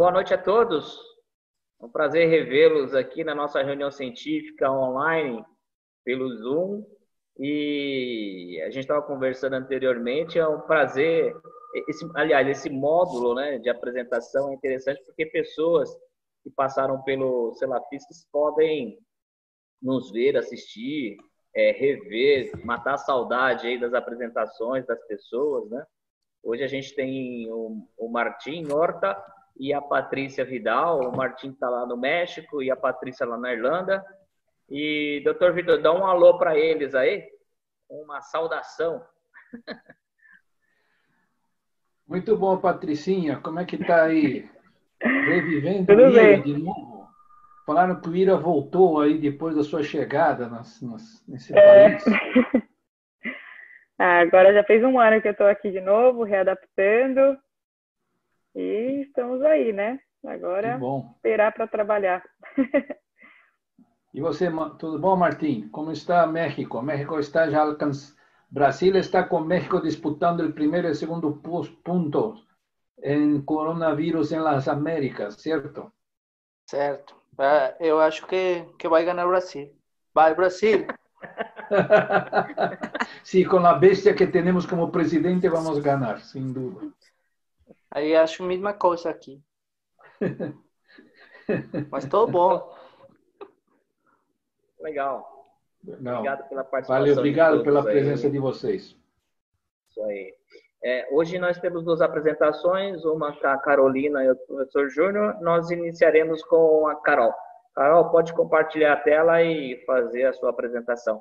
boa noite a todos. É um prazer revê-los aqui na nossa reunião científica online pelo Zoom. E a gente estava conversando anteriormente, é um prazer. Esse, aliás, esse módulo né, de apresentação é interessante porque pessoas que passaram pelo Celafisques podem nos ver, assistir, é, rever, matar a saudade aí das apresentações das pessoas, né? Hoje a gente tem o, o Martim Horta e a Patrícia Vidal, o Martim está lá no México e a Patrícia lá na Irlanda. E, doutor Vitor, dá um alô para eles aí, uma saudação. Muito bom, Patricinha. Como é que está aí? Revivendo Tudo bem. de novo? Falaram que o Ira voltou aí depois da sua chegada nas, nas, nesse é. país. ah, agora já fez um ano que eu estou aqui de novo, readaptando. E estamos aí, né? Agora esperar para trabalhar. e você, tudo bom, Martim? Como está México? México está já alcançando. Brasil está com México disputando o primeiro e segundo ponto em coronavírus em las Américas, certo? Certo. Ah, eu acho que, que vai ganhar o Brasil. Vai, Brasil! sim, com a bestia que temos como presidente, vamos ganhar, sem dúvida. Aí acho a mesma coisa aqui. Mas tô bom. Legal. Não. Obrigado pela participação. Valeu, obrigado pela presença aí. de vocês. Isso aí. É, hoje nós temos duas apresentações, uma com a Carolina e o professor Júnior. Nós iniciaremos com a Carol. Carol, pode compartilhar a tela e fazer a sua apresentação.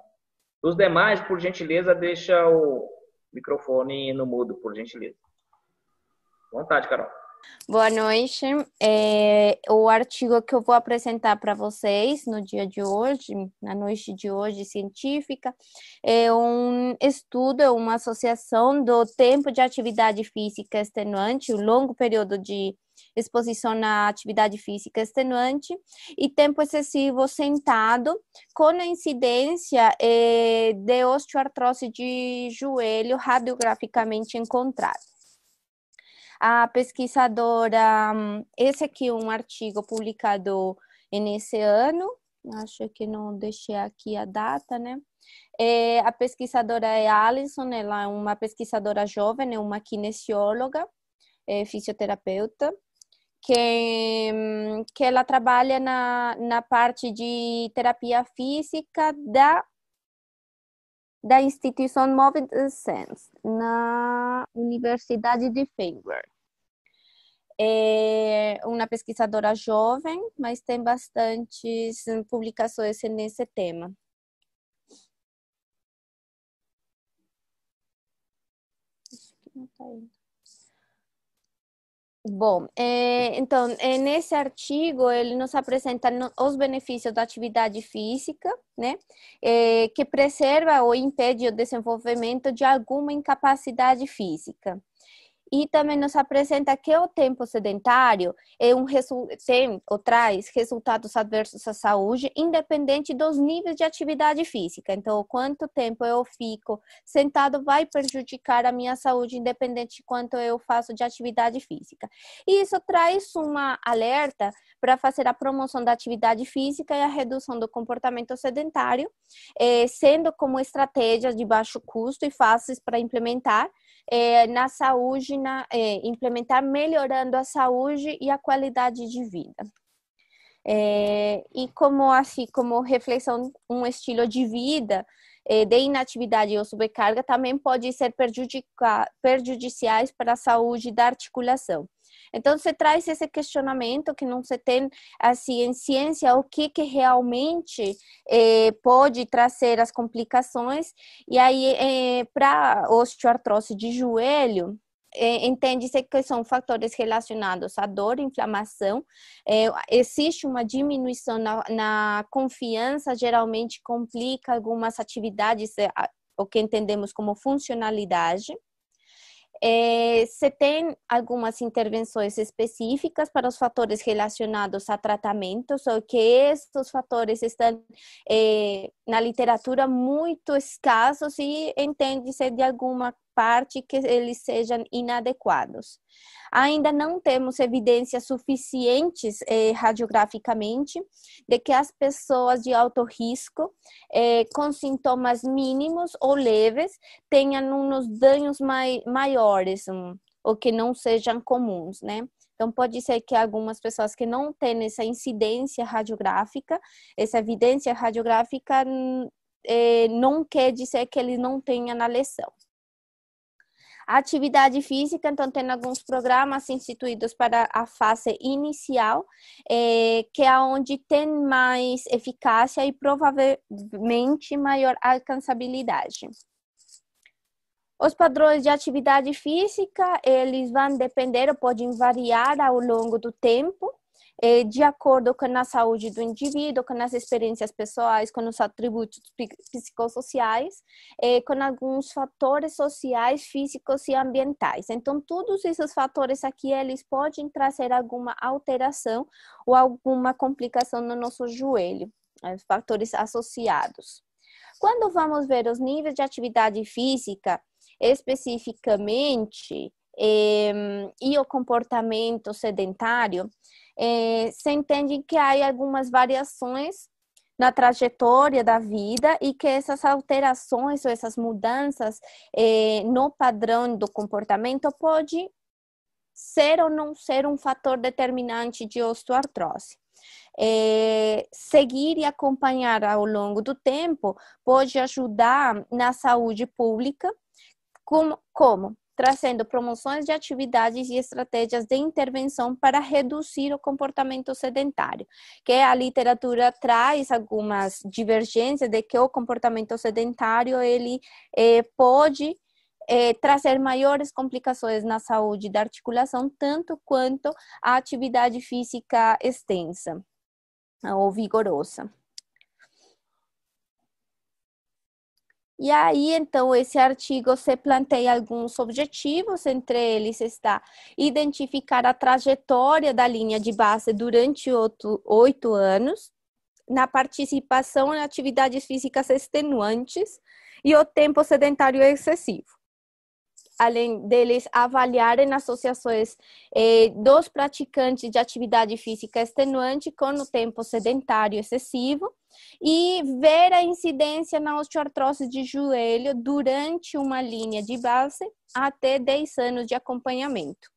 Os demais, por gentileza, deixa o microfone no mudo, por gentileza. Vontade, Carol. Boa noite. É, o artigo que eu vou apresentar para vocês no dia de hoje, na noite de hoje científica, é um estudo, uma associação do tempo de atividade física extenuante, o longo período de exposição à atividade física extenuante e tempo excessivo sentado, com a incidência é, de osteoartrose de joelho radiograficamente encontrada a pesquisadora, esse aqui é um artigo publicado nesse ano, acho que não deixei aqui a data, né? É, a pesquisadora é Alison, ela é uma pesquisadora jovem, é uma kinesióloga, é, fisioterapeuta, que, que ela trabalha na, na parte de terapia física da da instituição Moving Sense na Universidade de Fingler. É uma pesquisadora jovem, mas tem bastantes publicações nesse tema. Acho que não tá indo. Bom, é, então, é, nesse artigo ele nos apresenta no, os benefícios da atividade física, né, é, que preserva ou impede o desenvolvimento de alguma incapacidade física e também nos apresenta que o tempo sedentário é um tem ou traz resultados adversos à saúde, independente dos níveis de atividade física. Então, quanto tempo eu fico sentado vai prejudicar a minha saúde, independente de quanto eu faço de atividade física. E isso traz uma alerta para fazer a promoção da atividade física e a redução do comportamento sedentário, eh, sendo como estratégias de baixo custo e fáceis para implementar eh, na saúde é, implementar melhorando a saúde e a qualidade de vida. É, e como assim, como reflexão, um estilo de vida é, de inatividade ou sobrecarga também pode ser prejudiciais para a saúde da articulação. Então, se traz esse questionamento que não se tem assim, em ciência o que, que realmente eh, pode trazer as complicações. E aí, eh, é, para osteoartrose de joelho, é, entende-se que são fatores relacionados à dor, inflamação. É, existe uma diminuição na, na, confiança, geralmente complica algumas atividades, é, o que entendemos como funcionalidade. É, se tem algumas intervenções específicas para os fatores relacionados a tratamentos, ou que esses fatores estão é, na literatura muito escassos e entende-se de alguma parte que eles sejam inadequados. Ainda não temos evidências suficientes eh, radiograficamente de que as pessoas de alto risco, eh, com sintomas mínimos ou leves, tenham uns danos mai maiores, um, ou que não sejam comuns, né? Então, pode ser que algumas pessoas que não têm essa incidência radiográfica, essa evidência radiográfica, eh, não quer dizer que eles não tenham na lesão. A atividade física, então, tem alguns programas instituídos para a fase inicial, eh, que é onde tem mais eficácia e provavelmente maior alcançabilidade. Os padrões de atividade física, eles vão depender ou podem variar ao longo do tempo, eh, de acordo com a saúde do indivíduo, com as experiências pessoais, com os atributos psicossociais, eh, com alguns fatores sociais, físicos e ambientais. Então, todos esses fatores aqui, eles podem trazer alguma alteração ou alguma complicação no nosso joelho, eh, fatores associados. Quando vamos ver os níveis de atividade física, especificamente eh, e o comportamento sedentário, eh, se entende que há algumas variações na trajetória da vida e que essas alterações ou essas mudanças eh, no padrão do comportamento pode ser ou não ser um fator determinante de osteoartrose. É, seguir e acompanhar ao longo do tempo pode ajudar na saúde pública como, como trazendo promoções de atividades e estratégias de intervenção para reduzir o comportamento sedentário, que a literatura traz algumas divergências de que o comportamento sedentário ele eh, pode eh, trazer maiores complicações na saúde da articulação, tanto quanto a atividade física extensa ou vigorosa. E aí, então, esse artigo você planteia alguns objetivos, entre eles está identificar a trajetória da linha de base durante oito, oito anos, na participação em atividades físicas extenuantes e o tempo sedentário excessivo. Além deles avaliarem associações eh, dos praticantes de atividade física extenuante com o tempo sedentário excessivo e ver a incidência na osteoartrose de joelho durante uma linha de base até 10 anos de acompanhamento.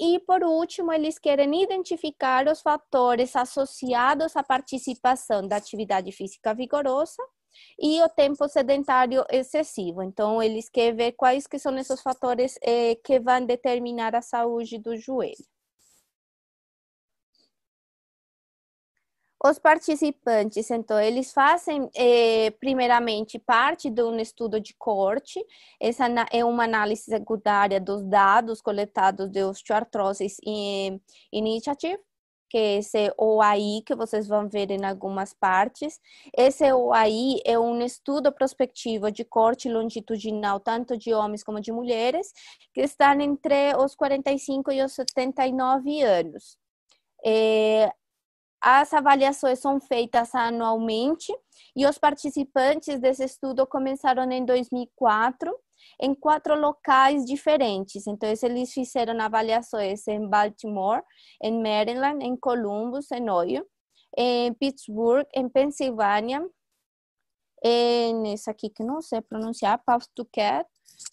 E, por último, eles querem identificar os fatores associados à participação da atividade física vigorosa e o tempo sedentário excessivo. Então, eles querem ver quais que são esses fatores eh, que vão determinar a saúde do joelho. Os participantes, então, eles fazem eh, primeiramente parte de um estudo de corte. Essa é uma análise secundária dos dados coletados de osteoartroses eh, initiative, que é esse OAI que vocês vão ver em algumas partes. Esse OAI é um estudo prospectivo de corte longitudinal, tanto de homens como de mulheres, que estão entre os 45 e os 79 anos. É, as avaliações são feitas anualmente e os participantes desse estudo começaram em 2004 em quatro locais diferentes. Então, eles fizeram avaliações em Baltimore, em Maryland, em Columbus, em Ohio, em Pittsburgh, em Pensilvânia, em esse aqui que não sei pronunciar, Pawtucket,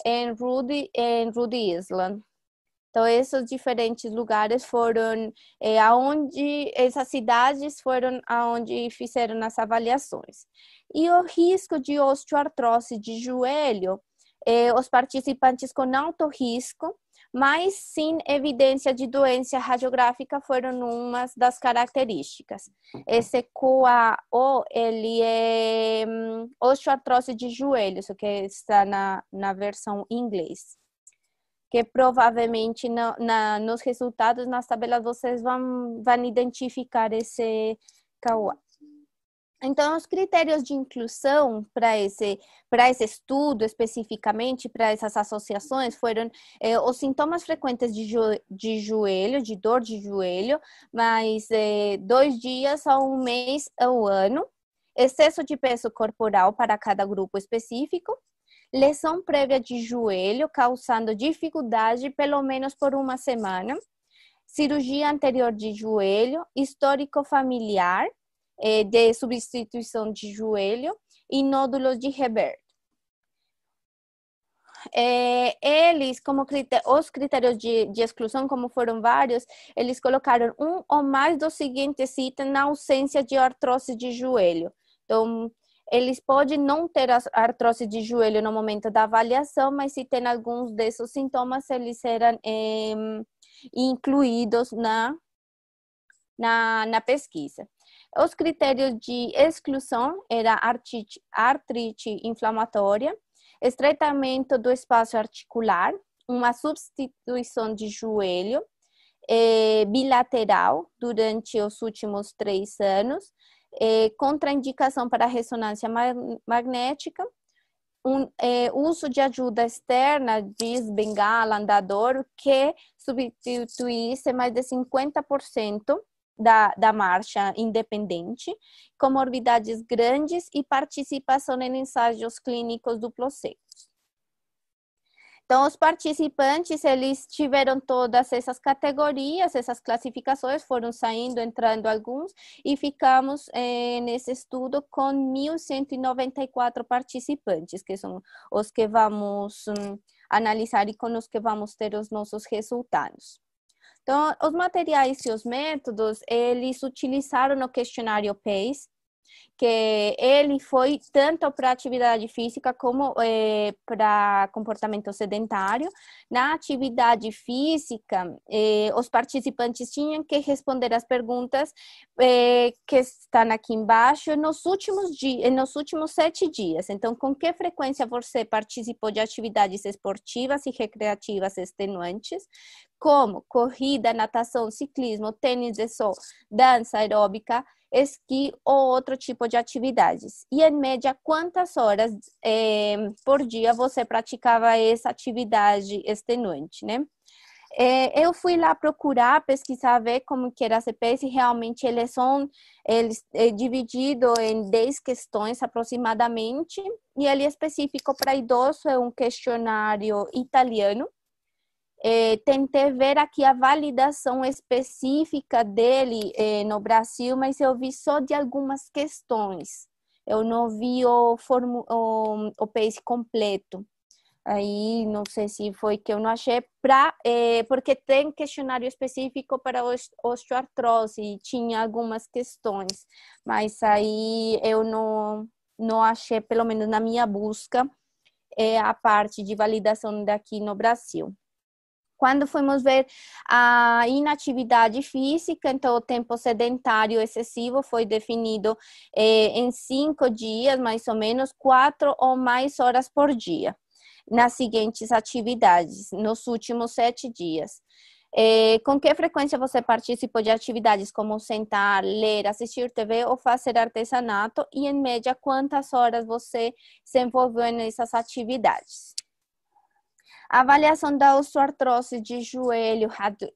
em Rudy, em Rudy Island. Então, esses diferentes lugares foram é, aonde essas cidades foram aonde fizeram as avaliações. E o risco de osteoartrose de joelho, é, os participantes com alto risco, mas sim evidência de doença radiográfica foram uma das características. Esse COAO, ele é hum, osteoartrose de joelho. isso que está na, na versão inglesa. inglês que provavelmente na, na, nos resultados, nas tabelas, vocês vão, vão identificar esse CAUA. Então, os critérios de inclusão para esse, esse estudo, especificamente para essas associações, foram eh, os sintomas frequentes de, jo de joelho, de dor de joelho, mais eh, dois dias a um mês ao ano, excesso de peso corporal para cada grupo específico, lesão prévia de joelho, causando dificuldade pelo menos por uma semana, cirurgia anterior de joelho, histórico familiar eh, de substituição de joelho e nódulos de Hebert. Eh, eles, como critério, os critérios de, de exclusão, como foram vários, eles colocaram um ou mais dos seguintes itens na ausência de artrose de joelho. Então, eles podem não ter artrose de joelho no momento da avaliação, mas se tem alguns desses sintomas, eles serão é, incluídos na, na, na pesquisa. Os critérios de exclusão era artrite, artrite inflamatória, estreitamento do espaço articular, uma substituição de joelho é, bilateral durante os últimos três anos, é, contraindicação para ressonância magnética, um, é, uso de ajuda externa, diz bengala, andador, que substituísse mais de 50% da, da marcha independente, comorbidades grandes e participação em ensaios clínicos duplo cego. Então, os participantes, eles tiveram todas essas categorias, essas classificações, foram saindo, entrando alguns, e ficamos eh, nesse estudo com 1.194 participantes, que são os que vamos um, analisar e com os que vamos ter os nossos resultados. Então, os materiais e os métodos, eles utilizaram o questionário PACE, que ele foi tanto para atividade física como é, para comportamento sedentário. Na atividade física, é, os participantes tinham que responder as perguntas é, que estão aqui embaixo nos últimos nos últimos sete dias. Então, com que frequência você participou de atividades esportivas e recreativas extenuantes? Como corrida, natação, ciclismo, tênis de sol, dança aeróbica, esqui ou outro tipo de atividades. E, em média, quantas horas é, por dia você praticava essa atividade extenuante, né? É, eu fui lá procurar, pesquisar, ver como que era a CPS, realmente eles são eles, é, eh, divididos em 10 questões aproximadamente, e ele é específico para idoso, é um questionário italiano, é, tentei ver aqui a validação específica dele é, no Brasil, mas eu vi só de algumas questões. Eu não vi o, o, o pace completo. Aí não sei se foi que eu não achei, pra, é, porque tem questionário específico para osteoartrose e tinha algumas questões, mas aí eu não, não achei, pelo menos na minha busca, é, a parte de validação daqui no Brasil. Quando fomos ver a inatividade física, então o tempo sedentário excessivo foi definido eh, em cinco dias, mais ou menos, quatro ou mais horas por dia, nas seguintes atividades, nos últimos sete dias. Eh, com que frequência você participou de atividades como sentar, ler, assistir TV ou fazer artesanato? E, em média, quantas horas você se envolveu nessas atividades? A avaliação da osteoartrose de joelho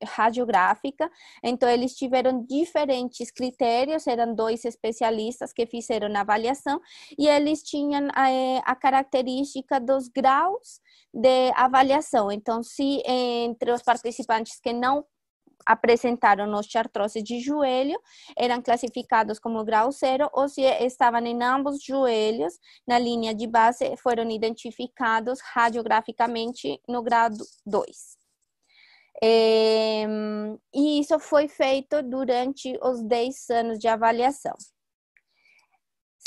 radiográfica. Então, eles tiveram diferentes critérios, eram dois especialistas que fizeram a avaliação e eles tinham a, eh, a característica dos graus de avaliação. Então, se eh, entre os participantes que não apresentaram osteoartrose de joelho eram classificados como grau zero ou se estavam em ambos os joelhos na linha de base foram identificados radiograficamente no grado 2. E isso foi feito durante os 10 anos de avaliação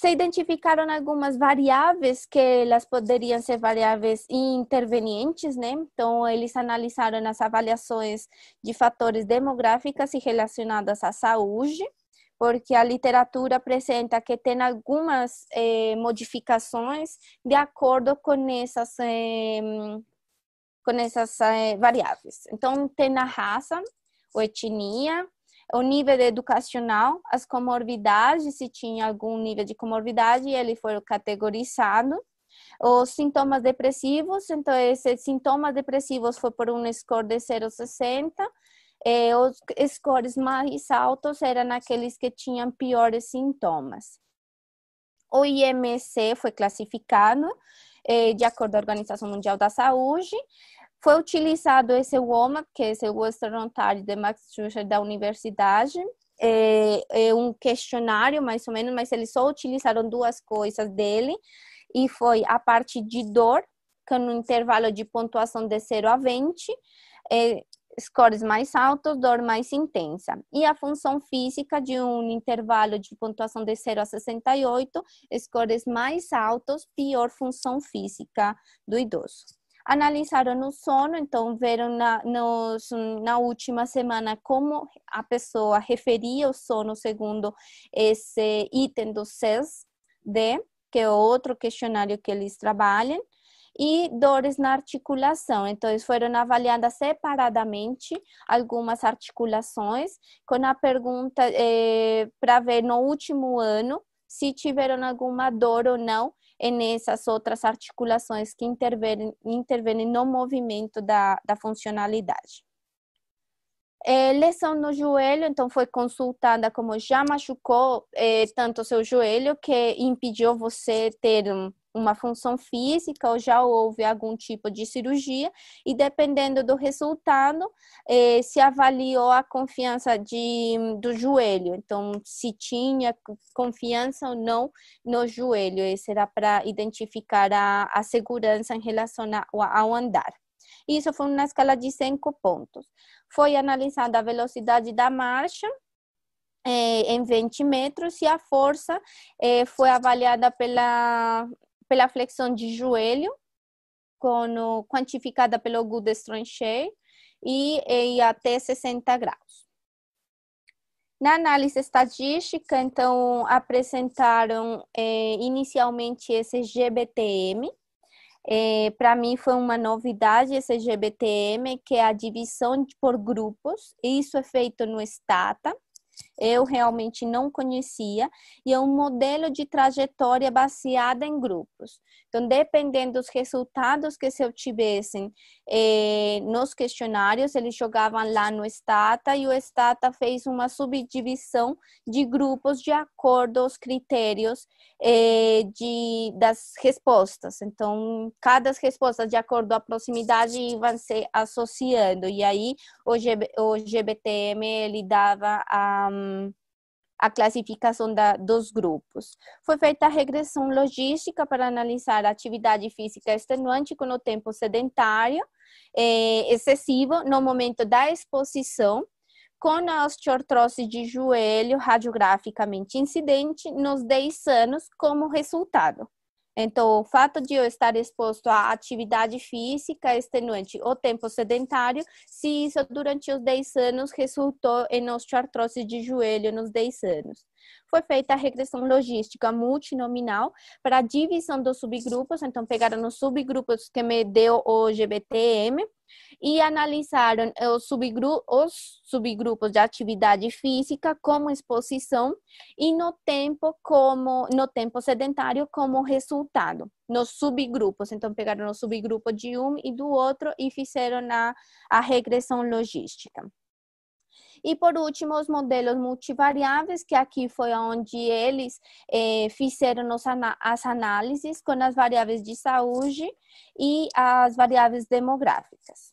se identificaram algumas variáveis que elas poderiam ser variáveis intervenientes, né? Então, eles analisaram as avaliações de fatores demográficos e relacionadas à saúde, porque a literatura apresenta que tem algumas eh, modificações de acordo com essas, eh, com essas eh, variáveis. Então, tem a raça, ou etnia, o nível educacional, as comorbidades, se tinha algum nível de comorbidade, ele foi categorizado. Os sintomas depressivos, então, esses sintomas depressivos foi por um score de 0,60. Eh, os scores mais altos eram aqueles que tinham piores sintomas. O IMC foi classificado eh, de acordo com a Organização Mundial da Saúde, foi utilizado esse WOMA, que é o Western Ontario de Schuster da universidade, é, é um questionário mais ou menos, mas eles só utilizaram duas coisas dele e foi a parte de dor, que no intervalo de pontuação de 0 a 20, é, scores mais altos, dor mais intensa. E a função física de um intervalo de pontuação de 0 a 68, scores mais altos, pior função física do idoso analisaram no sono, então viram na, nos, na última semana como a pessoa referia o sono segundo esse item do SESD, que é outro questionário que eles trabalham, e dores na articulação. Então, eles foram avaliadas separadamente algumas articulações, com a pergunta eh, para ver no último ano se tiveram alguma dor ou não e nessas outras articulações que intervêm, intervêm no movimento da, da funcionalidade. Eh, é, lesão no joelho, então foi consultada como já machucou é, eh, tanto seu joelho que impediu você ter uma função física ou já houve algum tipo de cirurgia, e dependendo do resultado, eh, se avaliou a confiança de, do joelho. Então, se tinha confiança ou não no joelho, esse era para identificar a, a segurança em relação a, ao andar. Isso foi uma escala de cinco pontos. Foi analisada a velocidade da marcha, eh, em 20 metros e a força eh, foi avaliada pela pela flexão de joelho, com, quantificada pelo Good Stranger, e em até 60 graus. Na análise estatística, então, apresentaram eh, inicialmente esse GBTM. Eh, é, Para mim foi uma novidade esse GBTM, que é a divisão por grupos. Isso é feito no STATA, eu realmente não conhecia e é um modelo de trajetória baseada em grupos. Então, dependendo dos resultados que se obtivessem eh, nos questionários, eles jogavam lá no Stata e o Stata fez uma subdivisão de grupos de acordo aos critérios eh, de, das respostas. Então, cada resposta, de acordo à proximidade, iam se associando. E aí, o, G, o GBTM, ele dava a... Um, a classificação da, dos grupos. Foi feita a regressão logística para analisar a atividade física extenuante com o tempo sedentário eh, excessivo no momento da exposição, com a osteoartrose de joelho radiograficamente incidente nos 10 anos como resultado. Então, o fato de eu estar exposto à atividade física extenuante ou tempo sedentário, se isso durante os 10 anos resultou em osteoartrose de joelho nos 10 anos foi feita a regressão logística multinominal para a divisão dos subgrupos, então pegaram os subgrupos que me deu o GBTM e analisaram os, subgru os subgrupos de atividade física como exposição e no tempo como no tempo sedentário como resultado nos subgrupos então pegaram o subgrupo de um e do outro e fizeram a, a regressão logística e por último, os modelos multivariáveis, que aqui foi onde eles eh, fizeram as análises com as variáveis de saúde e as variáveis demográficas.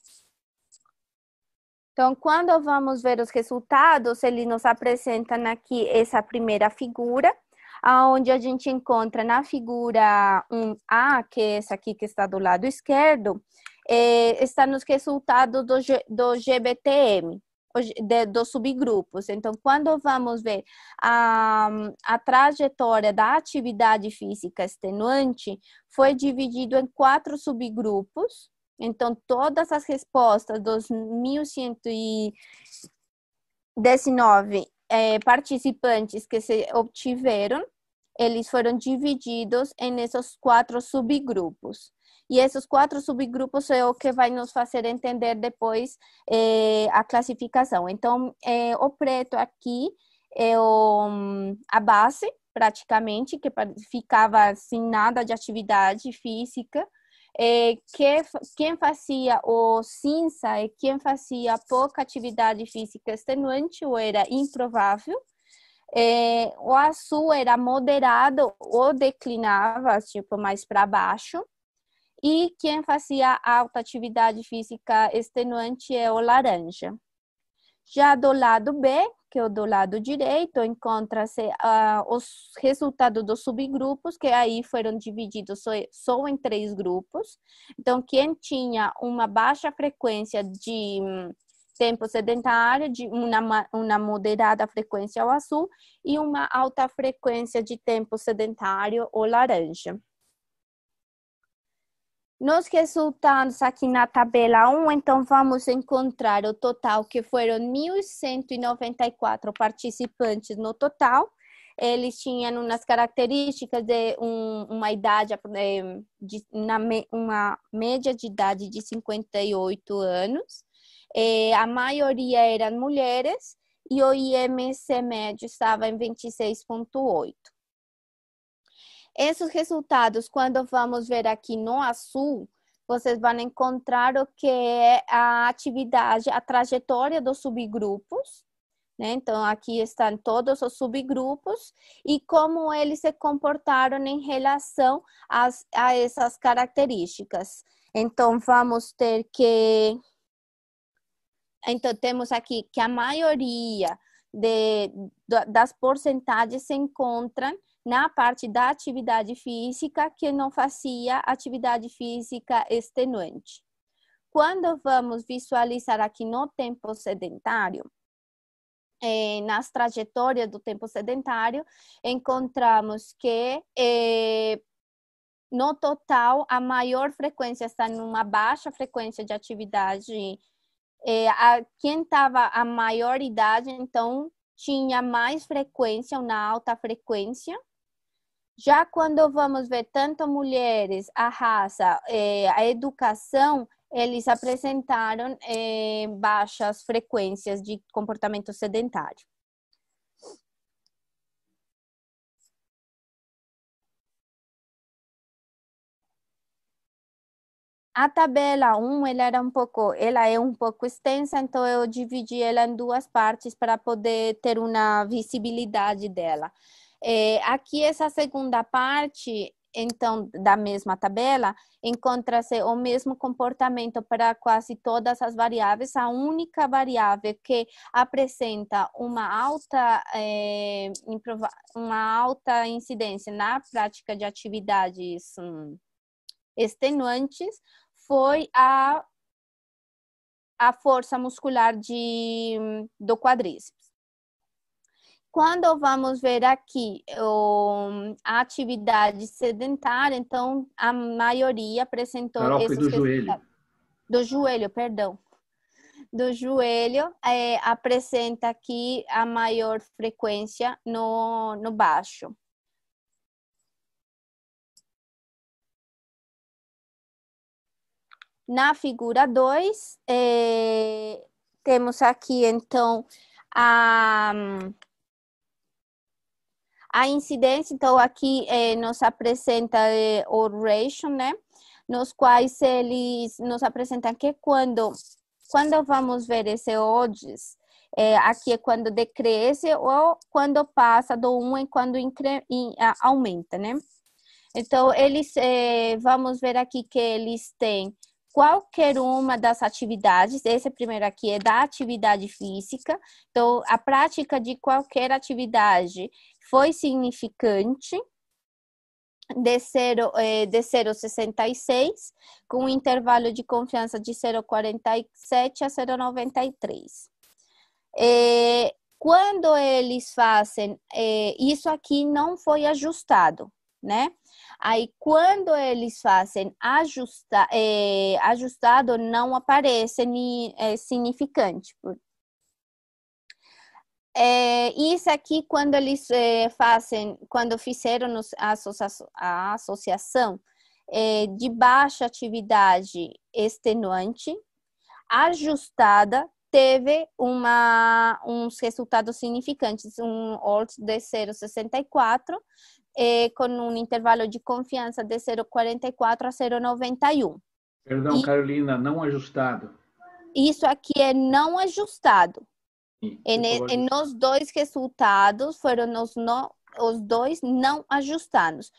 Então, quando vamos ver os resultados, eles nos apresentam aqui essa primeira figura, onde a gente encontra na figura 1A, que é essa aqui que está do lado esquerdo, eh, está nos resultados do, do GBTM de, dos subgrupos. Então, quando vamos ver a, a trajetória da atividade física extenuante, foi dividido em quatro subgrupos. Então, todas as respostas dos 1.119 é, participantes que se obtiveram, eles foram divididos em esses quatro subgrupos. E esses quatro subgrupos é o que vai nos fazer entender depois é, a classificação. Então, é, o preto aqui é o, a base, praticamente, que ficava sem nada de atividade física. É, que, quem fazia o cinza e é quem fazia pouca atividade física extenuante ou era improvável. É, o azul era moderado ou declinava, tipo, mais para baixo. E quem fazia alta atividade física extenuante é o laranja. Já do lado B, que é o do lado direito, encontra-se uh, os resultados dos subgrupos, que aí foram divididos só, só, em três grupos. Então, quem tinha uma baixa frequência de hum, tempo sedentário, de uma, uma moderada frequência ao azul e uma alta frequência de tempo sedentário ou laranja. Nos resultados aqui na tabela 1, então vamos encontrar o total, que foram 1.194 participantes no total. Eles tinham nas características de um, uma idade, eh, de, uma média de idade de 58 anos. Eh, a maioria eram mulheres e o IMC médio estava em 26,8. Esses resultados, quando vamos ver aqui no azul, vocês vão encontrar o que é a atividade, a trajetória dos subgrupos. Né? Então, aqui estão todos os subgrupos e como eles se comportaram em relação às, a essas características. Então, vamos ter que. Então, temos aqui que a maioria de, das porcentagens se encontram na parte da atividade física que não fazia atividade física extenuante. Quando vamos visualizar aqui no tempo sedentário, é, nas trajetórias do tempo sedentário, encontramos que é, no total a maior frequência está numa baixa frequência de atividade. É, a, quem estava a maior idade, então, tinha mais frequência, na alta frequência, já quando vamos ver tanto mulheres, a raça, eh, a educação, eles apresentaram eh, baixas frequências de comportamento sedentário. A tabela 1, ela era um pouco, ela é um pouco extensa, então eu dividi ela em duas partes para poder ter uma visibilidade dela. É, aqui, essa segunda parte, então, da mesma tabela, encontra-se o mesmo comportamento para quase todas as variáveis. A única variável que apresenta uma alta, é, uma alta incidência na prática de atividades hum, extenuantes foi a, a força muscular de, do quadríceps. Quando vamos ver aqui o, a atividade sedentária, então a maioria apresentou esses do joelho. do joelho, perdão. Do joelho é, apresenta aqui a maior frequência no, no baixo. Na figura 2, é, temos aqui então a, a incidência, então, aqui eh, nos apresenta eh, é, o ratio, né? Nos quais eles nos apresentam que quando, quando vamos ver esse odds, eh, é, aqui é quando decresce ou quando passa do 1 um e quando incre... aumenta, né? Então, eles, vamos ver aqui que eles têm qualquer uma das atividades. Esse primeiro aqui é da atividade física. Então, a prática de qualquer atividade foi significante. Desceram, é, desceram 66, com um intervalo de confiança de 0,47 a 0,93. É, eh, quando eles fazem, é, isso aqui não foi ajustado, né? Aí quando eles fazem ajusta, é, ajustado, não aparece ni, é, significante. É, isso aqui quando eles é, fazem, quando fizeram a, associa a associação de baixa atividade extenuante, ajustada, teve uma, uns resultados significantes, um OLT de 0,64 eh, con un intervalo de confiança de 0,44 a 0,91. Perdão, Carolina, não é ajustado. Isso aqui é não ajustado. Sim, é é nos dois resultados foram os, no, os dois não ajustados.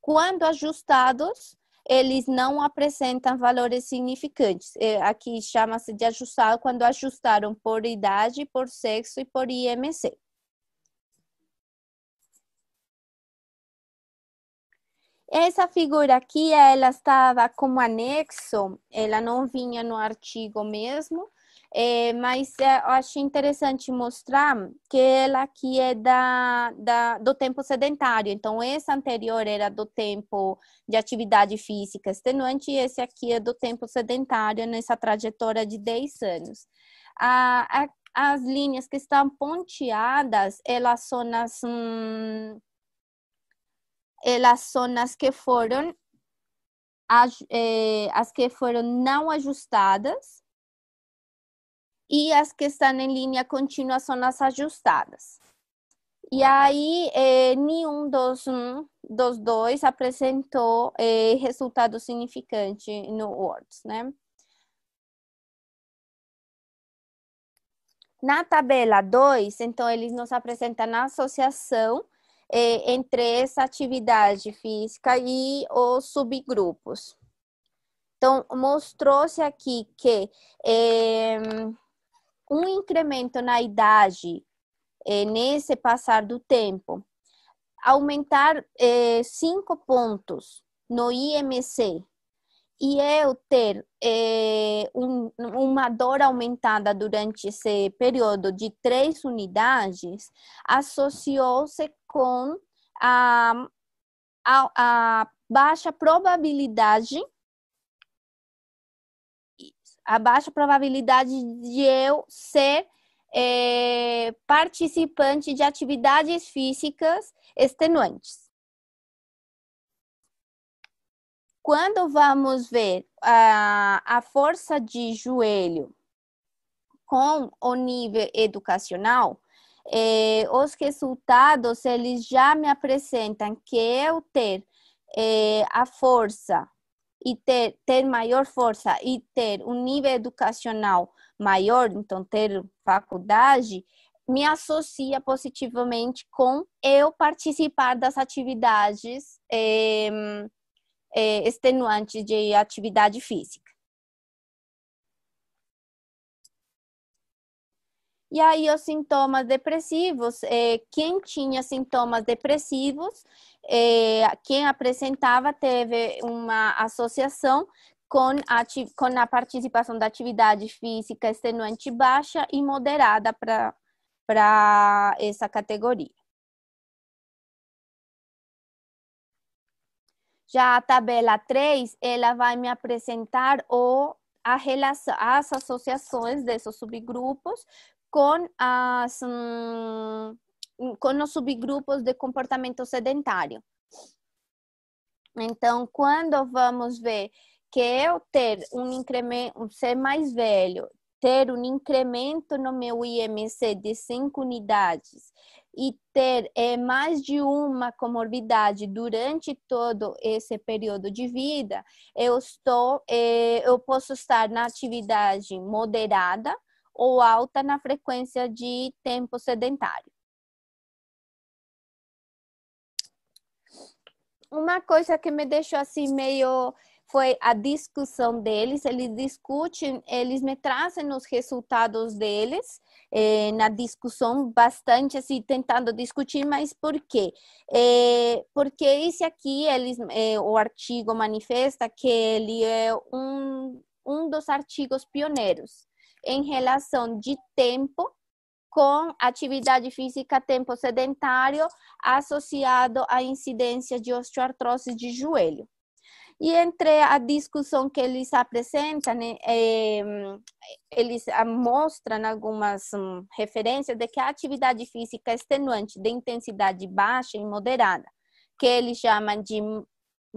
Quando ajustados, eles não apresentam valores significantes. Aqui chama-se de ajustado quando ajustaram por idade, por sexo e por IMC. Essa figura aqui, ela estava como anexo, ela não vinha no artigo mesmo, é, eh, mas é, eh, eu acho interessante mostrar que ela aqui é da, da, do tempo sedentário. Então, esse anterior era do tempo de atividade física extenuante e esse aqui é do tempo sedentário nessa trajetória de 10 anos. A, a, as linhas que estão ponteadas, elas são nas... Hum, eh, eh, as zonas que foram as, eh, que foram não ajustadas e as que estão em linha contínua são as ajustadas. E aí, eh, nenhum dos, dos dois apresentou eh, resultado significante no Words, né? Na tabela 2, então, eles nos apresentam na associação é, entre essa atividade física e os subgrupos. Então, mostrou-se aqui que é, um incremento na idade, é, nesse passar do tempo, aumentar é, cinco pontos no IMC e eu é ter é, um, uma dor aumentada durante esse período de três unidades associou-se com a, a, a baixa probabilidade a baixa probabilidade de eu ser é, participante de atividades físicas extenuantes. Quando vamos ver a, a força de joelho com o nível educacional, eh, os resultados eles já me apresentam que eu ter eh, a força e ter, ter maior força e ter um nível educacional maior, então ter faculdade, me associa positivamente com eu participar das atividades é, extenuantes de atividade física. E aí, os sintomas depressivos, é, quem tinha sintomas depressivos, é, quem apresentava teve uma associação com a, com a participação da atividade física extenuante baixa e moderada para essa categoria. Já a tabela 3, ela vai me apresentar o, a relação, as associações desses subgrupos con, as, hum, com os subgrupos de comportamento sedentário. Então, quando vamos ver que eu ter um incremento, ser mais velho, ter um incremento no meu IMC de 5 unidades e ter é, mais de uma comorbidade durante todo esse período de vida, eu estou, é, eu posso estar na atividade moderada, ou alta na frequência de tempo sedentário. Uma coisa que me deixou assim meio foi a discussão deles. Eles discutem, eles me trazem os resultados deles eh, na discussão, bastante assim, tentando discutir, mas por quê? Eh, porque esse aqui, eles, eh, o artigo manifesta que ele é um, um dos artigos pioneiros em relação de tempo com atividade física tempo sedentário associado à incidência de osteoartrose de joelho. E entre a discussão que eles apresentam, né, é, eles mostram algumas um, referências de que a atividade física extenuante de intensidade baixa e moderada, que eles chamam de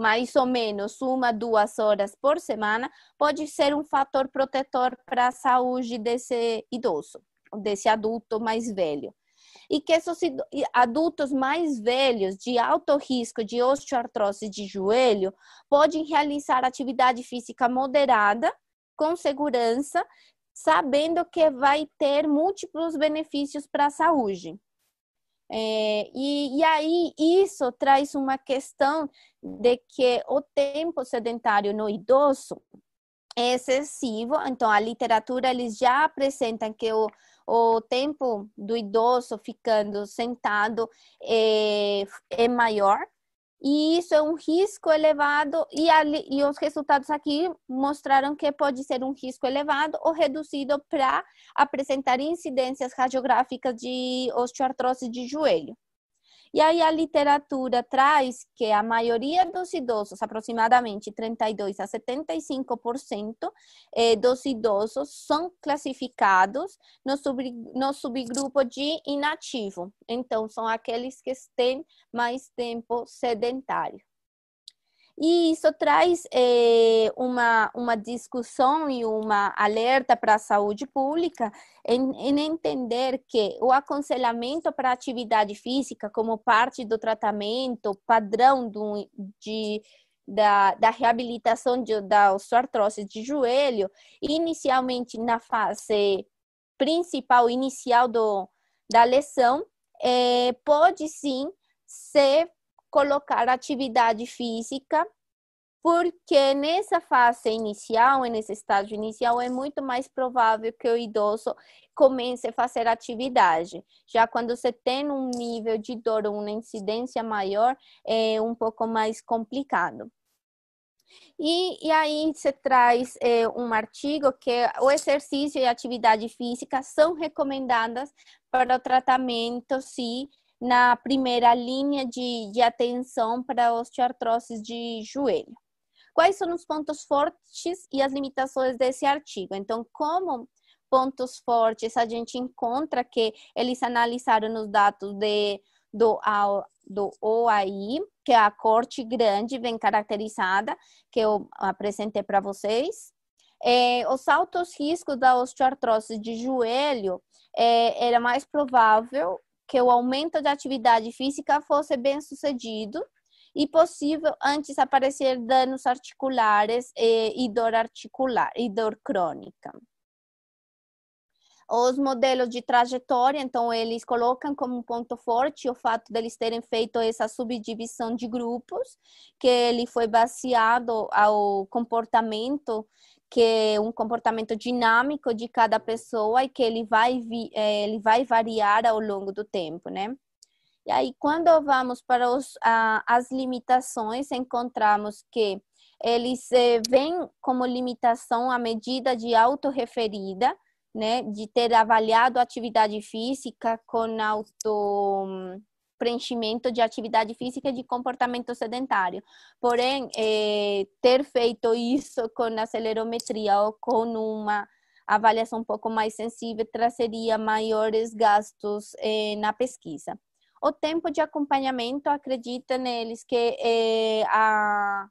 mais ou menos uma, duas horas por semana, pode ser um fator protetor para a saúde desse idoso, desse adulto mais velho. E que esses adultos mais velhos, de alto risco de osteoartrose de joelho, podem realizar atividade física moderada, com segurança, sabendo que vai ter múltiplos benefícios para a saúde. É, e, e aí isso traz uma questão de que o tempo sedentário no idoso é excessivo, então a literatura eles já apresentam que o, o tempo do idoso ficando sentado é, é maior e isso é um risco elevado, e, ali, e os resultados aqui mostraram que pode ser um risco elevado ou reduzido para apresentar incidências radiográficas de osteoartrose de joelho. E aí a literatura traz que a maioria dos idosos, aproximadamente 32 a 75% eh, dos idosos, são classificados no, sub, no subgrupo de inativo. Então, são aqueles que têm mais tempo sedentário. E isso traz é, uma, uma discussão e uma alerta para a saúde pública em, em entender que o aconselhamento para atividade física, como parte do tratamento padrão do, de, da, da, reabilitação de, da osteoartrose de joelho, inicialmente na fase principal, inicial do, da lesão, é, pode sim ser colocar atividade física, porque nessa fase inicial, nesse estágio inicial, é muito mais provável que o idoso comece a fazer atividade. Já quando você tem um nível de dor, uma incidência maior, é um pouco mais complicado. E, e, aí você traz é, um artigo que o exercício e atividade física são recomendadas para o tratamento, se na primeira linha de, de atenção para osteoartroses de joelho. Quais são os pontos fortes e as limitações desse artigo? Então, como pontos fortes a gente encontra que eles analisaram os dados de, do, do OAI, que é a corte grande, bem caracterizada, que eu apresentei para vocês. É, os altos riscos da osteoartrose de joelho é, era mais provável que o aumento da atividade física fosse bem sucedido e possível antes aparecer danos articulares e, e dor articular e dor crônica. Os modelos de trajetória, então, eles colocam como ponto forte o fato deles terem feito essa subdivisão de grupos, que ele foi baseado ao comportamento que é um comportamento dinâmico de cada pessoa e que ele vai, é, ele vai variar ao longo do tempo, né? E aí, quando vamos para os, as limitações, encontramos que eles eh, vêm como limitação a medida de autorreferida, né? De ter avaliado a atividade física com auto preenchimento de atividade física e de comportamento sedentário. Porém, é, ter feito isso com acelerometria ou com uma avaliação um pouco mais sensível trazeria maiores gastos eh, na pesquisa. O tempo de acompanhamento, acredita neles que eh, a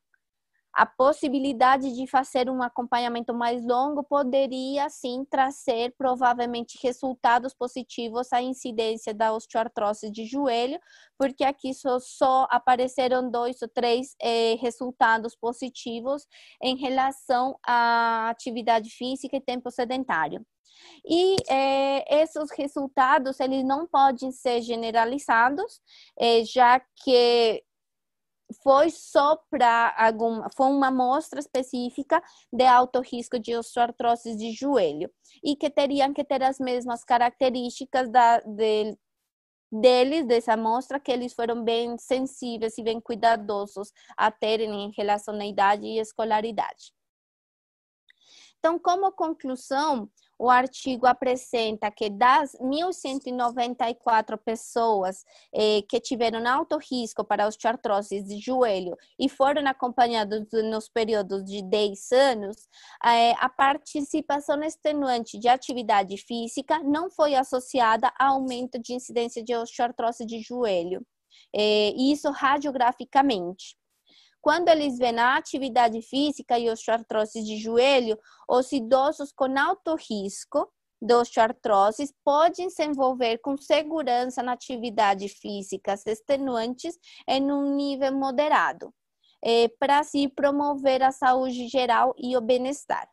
a possibilidade de fazer um acompanhamento mais longo poderia sim trazer provavelmente resultados positivos à incidência da osteoartrose de joelho, porque aqui só, só apareceram dois ou três eh, resultados positivos em relação à atividade física e tempo sedentário. E eh, esses resultados eles não podem ser generalizados, eh, já que foi só para alguma, foi uma amostra específica de alto risco de osteoartrose de joelho e que teriam que ter as mesmas características da, de, deles, dessa amostra, que eles foram bem sensíveis e bem cuidadosos a terem em relação à idade e escolaridade. Então, como conclusão, o artigo apresenta que das 1.194 pessoas eh, que tiveram alto risco para osteoartrose de joelho e foram acompanhadas nos períodos de 10 anos, eh, a participação extenuante de atividade física não foi associada a aumento de incidência de osteoartrose de joelho. e eh, isso radiograficamente. Quando eles vêem a atividade física e osteoartrose de joelho, os idosos com alto risco de osteoartrose podem se envolver com segurança na atividade física extenuantes em um nível moderado, eh, para se assim promover a saúde geral e o bem-estar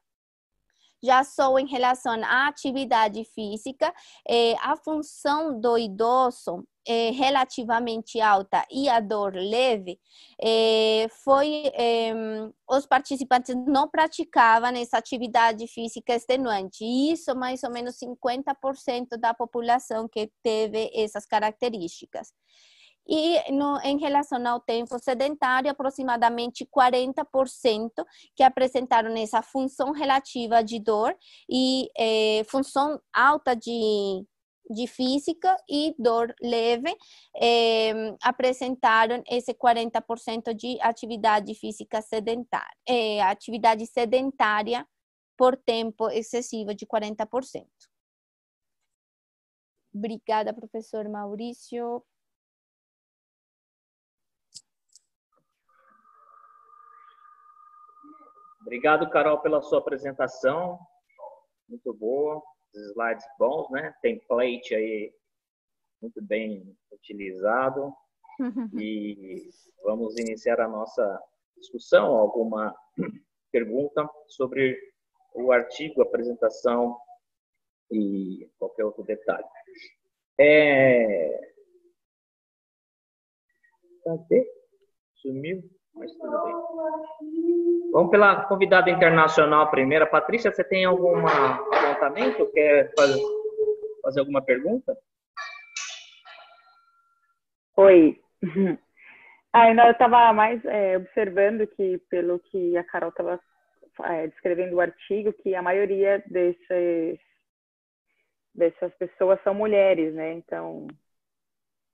já só em relação à atividade física, eh, a função do idoso é, relativamente alta e a dor leve, é, foi é, os participantes não praticavam essa atividade física extenuante. E isso mais ou menos 50% da população que teve essas características. E no, em relação ao tempo sedentário, aproximadamente 40% que apresentaram essa função relativa de dor e é, função alta de de física e dor leve eh, apresentaram esse 40% de atividade física sedentária, eh, atividade sedentária por tempo excessivo de 40%. Obrigada, professor Maurício. Obrigado, Carol, pela sua apresentação. Muito boa slides bons, né? Template aí muito bem utilizado. E vamos iniciar a nossa discussão, alguma pergunta sobre o artigo, apresentação e qualquer outro detalhe. É... Cadê? Sumiu, mas tudo bem. Vamos pela convidada internacional primeiro. Patrícia, você tem alguma levantamento? Quer fazer, fazer alguma pergunta? Oi. Ainda eu estava mais é, observando que, pelo que a Carol estava é, descrevendo o artigo, que a maioria desses, dessas pessoas são mulheres, né? Então,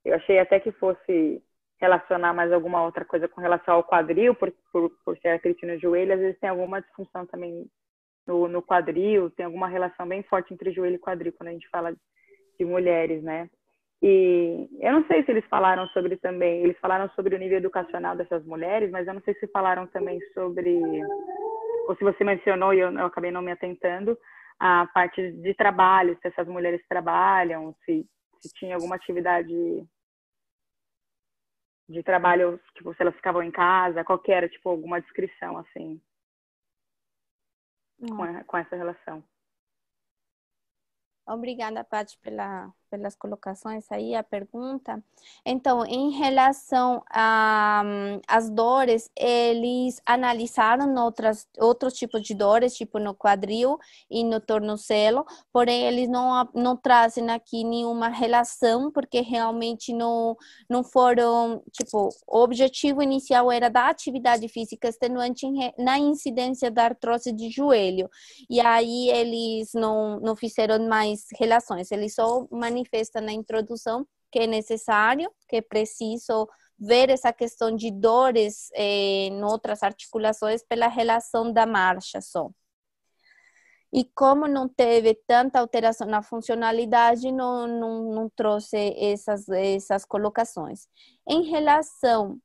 eu achei até que fosse relacionar mais alguma outra coisa com relação ao quadril, por, por, por ser a cristina joelho, às vezes tem alguma disfunção também no, no quadril, tem alguma relação bem forte entre joelho e quadril quando a gente fala de mulheres, né? E eu não sei se eles falaram sobre também, eles falaram sobre o nível educacional dessas mulheres, mas eu não sei se falaram também sobre, ou se você mencionou e eu, eu acabei não me atentando, a parte de trabalho, se essas mulheres trabalham, se, se tinha alguma atividade de trabalho, tipo, se elas ficavam em casa, qualquer, tipo, alguma descrição, assim com, uhum. a, com essa relação. Obrigada, Paty, pela, pelas colocações aí, a pergunta. Então, em relação às hum, dores, eles analisaram outras, outros tipos de dores, tipo no quadril e no tornozelo, porém eles não, não trazem aqui nenhuma relação, porque realmente não, não foram, tipo, o objetivo inicial era da atividade física extenuante na incidência da artrose de joelho, e aí eles não, não fizeram mais relações, eles só manifestaram manifesta na introdução, que é necessário, que é preciso ver essa questão de dores eh, em outras articulações pela relação da marcha só. E como não teve tanta alteração na funcionalidade, não, não, não trouxe essas, essas colocações. Em relação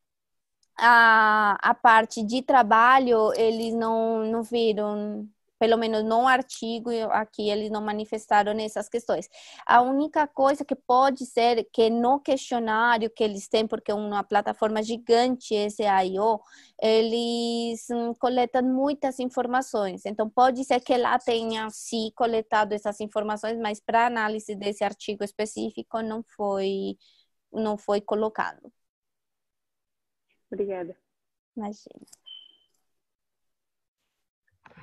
à, a parte de trabalho, eles não, não viram pelo menos no artigo aqui eles não manifestaram essas questões. A única coisa que pode ser que no questionário que eles têm, porque é uma plataforma gigante esse AIO, eles hum, coletam muitas informações. Então pode ser que lá tenha se coletado essas informações, mas para análise desse artigo específico não foi não foi colocado. Obrigada. Imagina.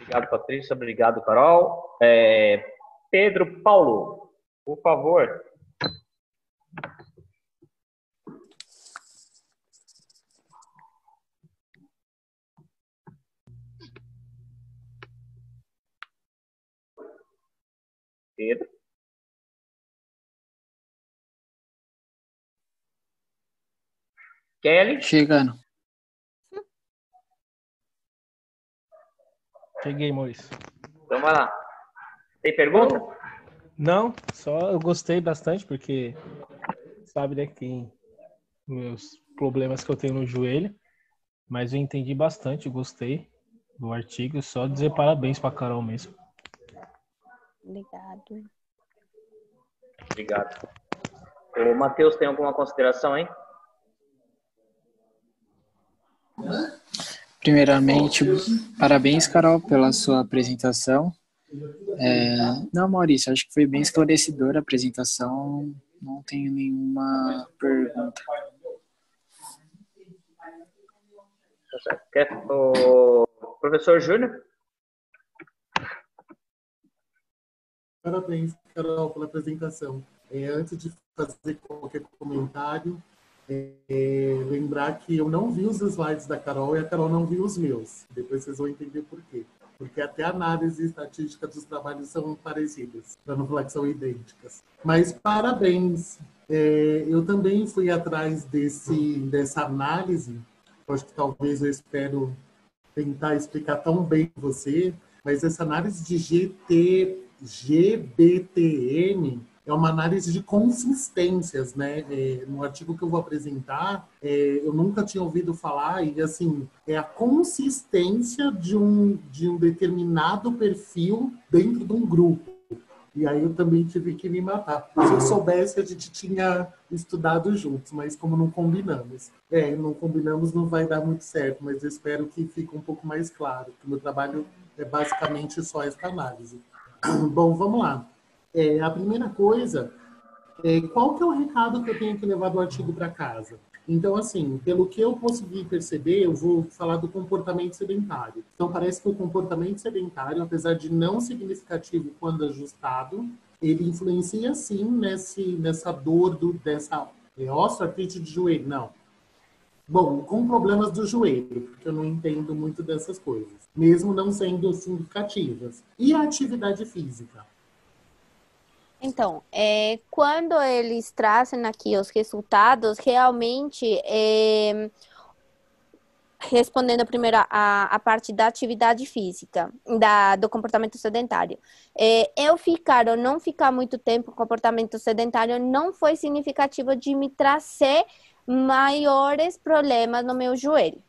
Obrigado, Patrícia. Obrigado, Carol. É, Pedro Paulo, por favor. Pedro. Kelly. Chegando. Cheguei, Maurício. Então vai lá. Tem pergunta? Não, só eu gostei bastante, porque sabe, né, quem meus problemas que eu tenho no joelho, mas eu entendi bastante, gostei do artigo, só dizer parabéns para Carol mesmo. Obrigado. Obrigado. O Matheus tem alguma consideração, hein? Primeiramente, parabéns, Carol, pela sua apresentação. É, não, Maurício, acho que foi bem esclarecedora a apresentação. Não tenho nenhuma pergunta. Tá Quer o professor Júnior? Parabéns, Carol, pela apresentação. É, antes de fazer qualquer comentário, é lembrar que eu não vi os slides da Carol e a Carol não viu os meus. Depois vocês vão entender por quê. Porque até a análise e estatística dos trabalhos são parecidas, para não falar que são idênticas. Mas parabéns! É, eu também fui atrás desse, dessa análise, acho que talvez eu espero tentar explicar tão bem você, mas essa análise de GT, GBTM, é uma análise de consistências, né? É, no artigo que eu vou apresentar, é, eu nunca tinha ouvido falar e assim é a consistência de um de um determinado perfil dentro de um grupo. E aí eu também tive que me matar. Se eu soubesse, a gente tinha estudado juntos, mas como não combinamos. É, não combinamos não vai dar muito certo, mas eu espero que fique um pouco mais claro, porque o meu trabalho é basicamente só esta análise. Bom, vamos lá. É, a primeira coisa é qual que é o recado que eu tenho que levar do artigo para casa. Então, assim, pelo que eu consegui perceber, eu vou falar do comportamento sedentário. Então, parece que o comportamento sedentário, apesar de não significativo quando ajustado, ele influencia sim nesse, nessa dor do, dessa é osteoartrite de joelho. Não, Bom, com problemas do joelho, porque eu não entendo muito dessas coisas, mesmo não sendo significativas. E a atividade física? Então, é, quando eles trazem aqui os resultados, realmente, é, respondendo primeiro a, a parte da atividade física, da, do comportamento sedentário, é, eu ficar ou não ficar muito tempo com comportamento sedentário não foi significativo de me trazer maiores problemas no meu joelho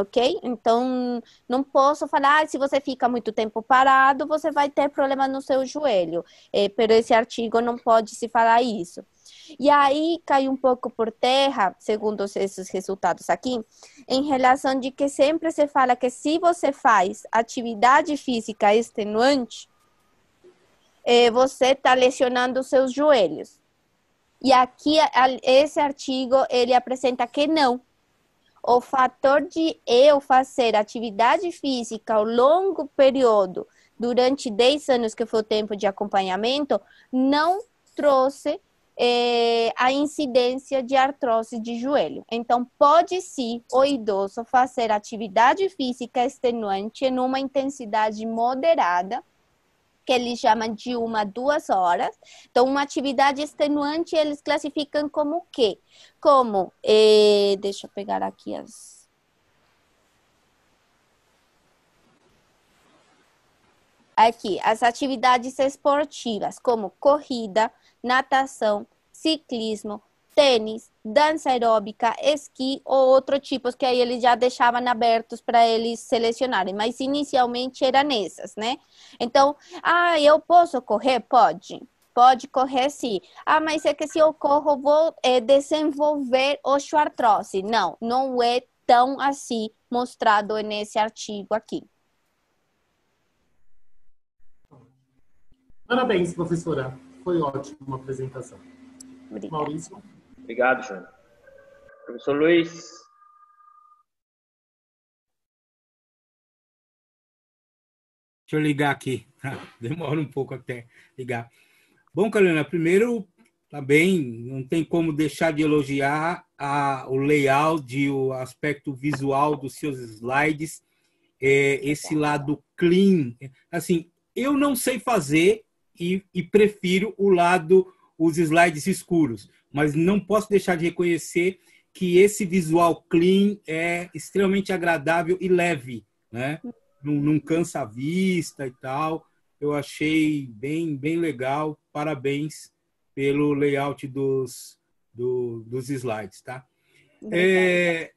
ok? Então, não posso falar, ah, se você fica muito tempo parado, você vai ter problema no seu joelho. É, pero esse artigo não pode se falar isso. E aí cai um pouco por terra, segundo esses resultados aqui, em relação de que sempre se fala que se você faz atividade física extenuante, é, você está lesionando os seus joelhos. E aqui, esse artigo, ele apresenta que não, o fator de eu fazer atividade física ao longo período, durante 10 anos, que foi o tempo de acompanhamento, não trouxe eh, a incidência de artrose de joelho. Então, pode sim o idoso fazer atividade física extenuante numa intensidade moderada que eles chamam de uma duas horas. Então, uma atividade extenuante eles classificam como o quê? Como, eh, deixa eu pegar aqui as aqui as atividades esportivas como corrida, natação, ciclismo, tênis, dança aeróbica, esqui ou outros tipos que aí eles já deixavam abertos para eles selecionarem, mas inicialmente eram essas, né? Então, ah, eu posso correr? Pode. Pode correr sim. Ah, mas é que se eu corro, vou é, desenvolver osteoartrose. Não, não é tão assim mostrado nesse artigo aqui. Parabéns, professora. Foi ótima a apresentação. Obrigada. Maurício. Obrigado, Júnior. Professor Luiz. Deixa eu ligar aqui. Ah, demora um pouco até ligar. Bom, Carolina, primeiro, também tá não tem como deixar de elogiar a, o layout, o aspecto visual dos seus slides, é, esse lado clean. Assim, eu não sei fazer e, e prefiro o lado, os slides escuros mas não posso deixar de reconhecer que esse visual clean é extremamente agradável e leve, né? Não, não cansa a vista e tal. Eu achei bem, bem legal. Parabéns pelo layout dos, do, dos slides, tá? É,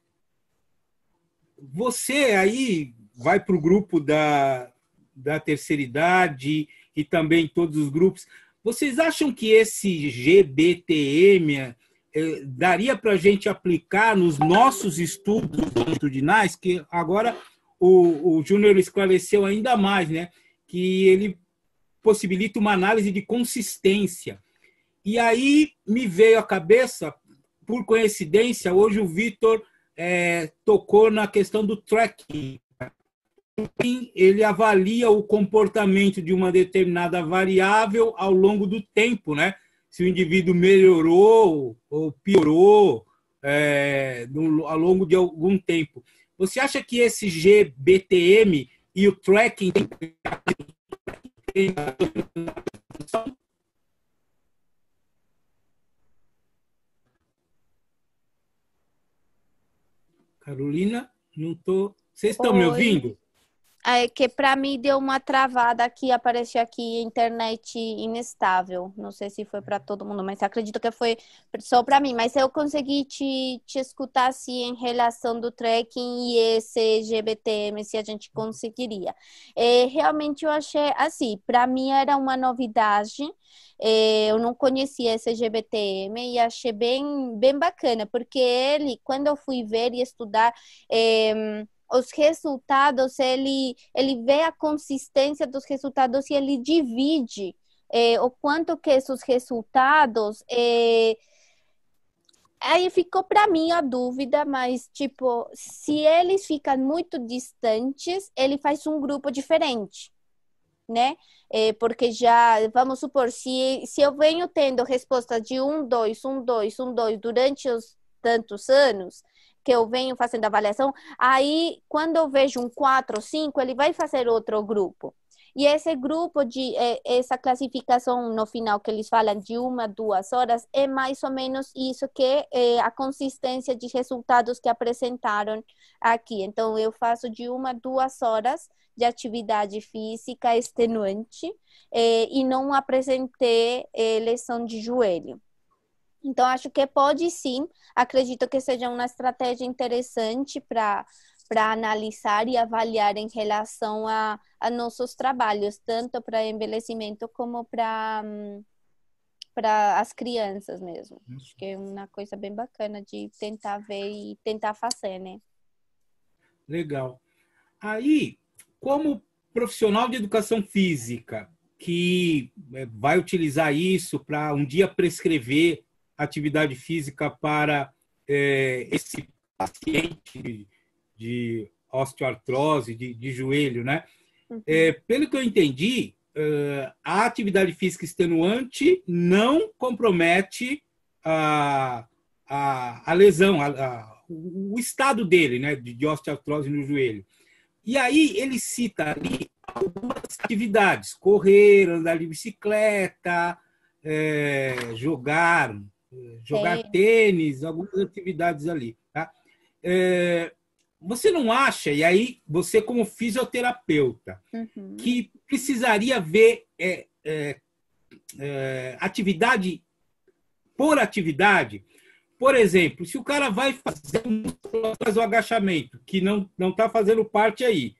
você aí vai para o grupo da, da terceira idade e também todos os grupos. Vocês acham que esse GBTM eh, daria para a gente aplicar nos nossos estudos longitudinais, que agora o, o Júnior esclareceu ainda mais, né? que ele possibilita uma análise de consistência. E aí me veio à cabeça, por coincidência, hoje o Vitor eh, tocou na questão do tracking, ele avalia o comportamento de uma determinada variável ao longo do tempo, né? Se o indivíduo melhorou ou piorou é, no, ao longo de algum tempo. Você acha que esse GBTM e o tracking Carolina, não tô. Vocês estão me ouvindo? É que para mim deu uma travada aqui, apareceu aqui internet inestável. Não sei se foi para todo mundo, mas acredito que foi só para mim. Mas eu consegui te, te escutar assim em relação do trekking e esse GBTM, se a gente conseguiria. É, realmente eu achei assim, para mim era uma novidade. É, eu não conhecia esse GBTM e achei bem, bem bacana, porque ele, quando eu fui ver e estudar. É, os resultados, ele, ele vê a consistência dos resultados e ele divide é, o quanto que esses resultados. É... Aí ficou para mim a dúvida, mas tipo, se eles ficam muito distantes, ele faz um grupo diferente né? É, porque já, vamos supor, se, se eu venho tendo respostas de um, dois, um, dois, um, dois durante os tantos anos, que eu venho fazendo avaliação, aí quando eu vejo um 4 ou 5, ele vai fazer outro grupo. E esse grupo de é, essa classificação no final que eles falam de uma duas horas é mais ou menos isso que é a consistência de resultados que apresentaram aqui. Então eu faço de uma duas horas de atividade física extenuante é, e não apresentei é, lesão de joelho. Então, acho que pode sim, acredito que seja uma estratégia interessante para para analisar e avaliar em relação a, a nossos trabalhos, tanto para envelhecimento como para para as crianças mesmo. Isso. Acho que é uma coisa bem bacana de tentar ver e tentar fazer, né? Legal. Aí, como profissional de educação física que é, vai utilizar isso para um dia prescrever atividade física para é, esse paciente de, de osteoartrose, de, de, joelho, né? Uhum. É, pelo que eu entendi, uh, a atividade física extenuante não compromete a, a, a lesão, a, a, o estado dele, né, de, de osteoartrose no joelho. E aí ele cita ali algumas atividades: correr, andar de bicicleta, é, jogar, jogar é. tênis, algumas atividades ali. Tá? É, você não acha, e aí você como fisioterapeuta, uhum. que precisaria ver é, é, é atividade por atividade? Por exemplo, se o cara vai fazer um, agachamento, que não está fazendo parte aí,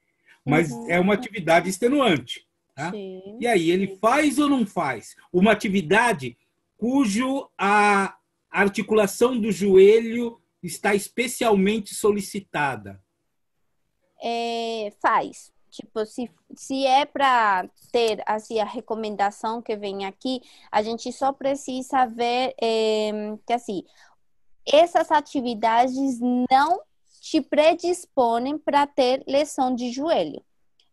mas uhum. é uma atividade extenuante. Tá? E aí, ele faz ou não faz? Uma atividade cujo a articulação do joelho está especialmente solicitada? É, faz. Tipo, se, se é para ter assim, a recomendação que vem aqui, a gente só precisa ver é, que assim, essas atividades não te predisponem para ter lesão de joelho.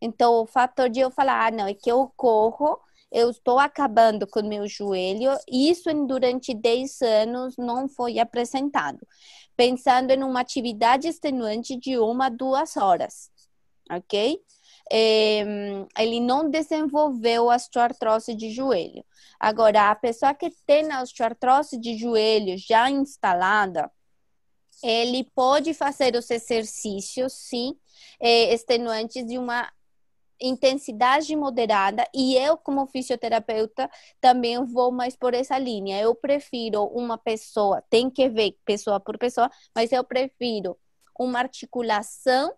Então, o fator de eu falar, ah, não, é que eu corro, eu estou acabando com meu joelho. Isso durante 10 anos não foi apresentado. Pensando em uma atividade extenuante de uma, duas horas, ok? ele não desenvolveu osteoartrose de joelho. Agora, a pessoa que tem a osteoartrose de joelho já instalada, ele pode fazer os exercícios, sim, eh, extenuantes de uma intensidade moderada e eu como fisioterapeuta também vou mais por essa linha. Eu prefiro uma pessoa, tem que ver pessoa por pessoa, mas eu prefiro uma articulação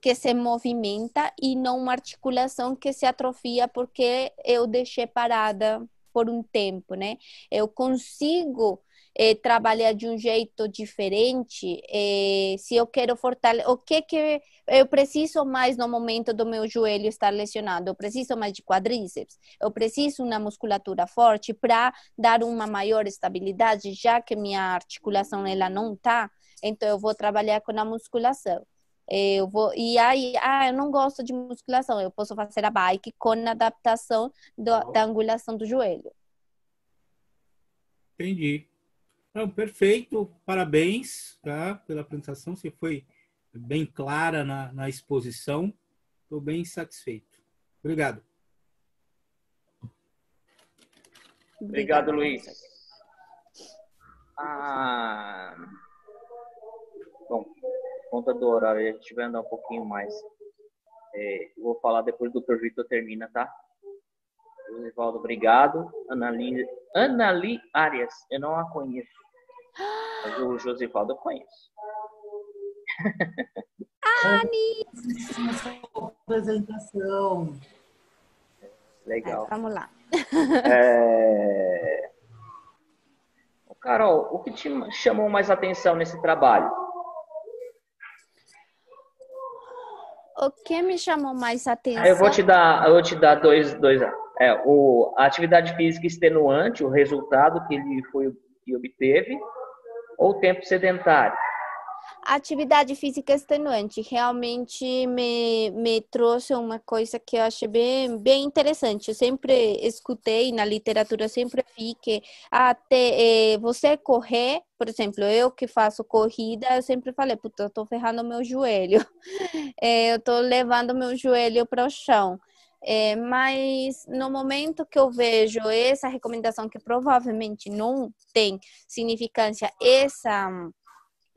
que se movimenta e não uma articulação que se atrofia porque eu deixei parada por um tempo, né? Eu consigo é, trabalhar de um jeito diferente, é, se eu quero fortalecer, o que que eu preciso mais no momento do meu joelho estar lesionado? Eu preciso mais de quadríceps, eu preciso uma musculatura forte para dar uma maior estabilidade, já que minha articulação ela não está, então eu vou trabalhar com a musculação. É, eu vou e aí, ah, eu não gosto de musculação. Eu posso fazer a bike com a adaptação do, da angulação do joelho. Entendi perfeito, parabéns tá, pela apresentação, você foi bem clara na, na exposição, estou bem satisfeito. Obrigado. Obrigado, Luiz. Ah, bom, por conta do horário, a gente vai andar um pouquinho mais. É, vou falar depois do Dr. Vitor termina, tá? Luiz Evaldo, obrigado. Analise, Anali Arias, eu não a conheço. Mas o Josivaldo eu conheço. Anne! Ah, apresentação. Legal. Aí, vamos lá. É... Carol, o que te chamou mais atenção nesse trabalho? O que me chamou mais atenção? Ah, eu vou te dar, eu vou te dar dois, dois. É, o, a atividade física extenuante, o resultado que ele foi que obteve, ou tempo sedentário? Atividade física extenuante realmente me, me trouxe uma coisa que eu achei bem, bem interessante. Eu sempre escutei na literatura, sempre vi que até, eh, você correr por exemplo, eu que faço corrida, eu sempre falei, puta, eu tô ferrando meu joelho. Eh, eu tô levando meu joelho para o chão. É, mas no momento que eu vejo essa recomendação, que provavelmente não tem significância, essa,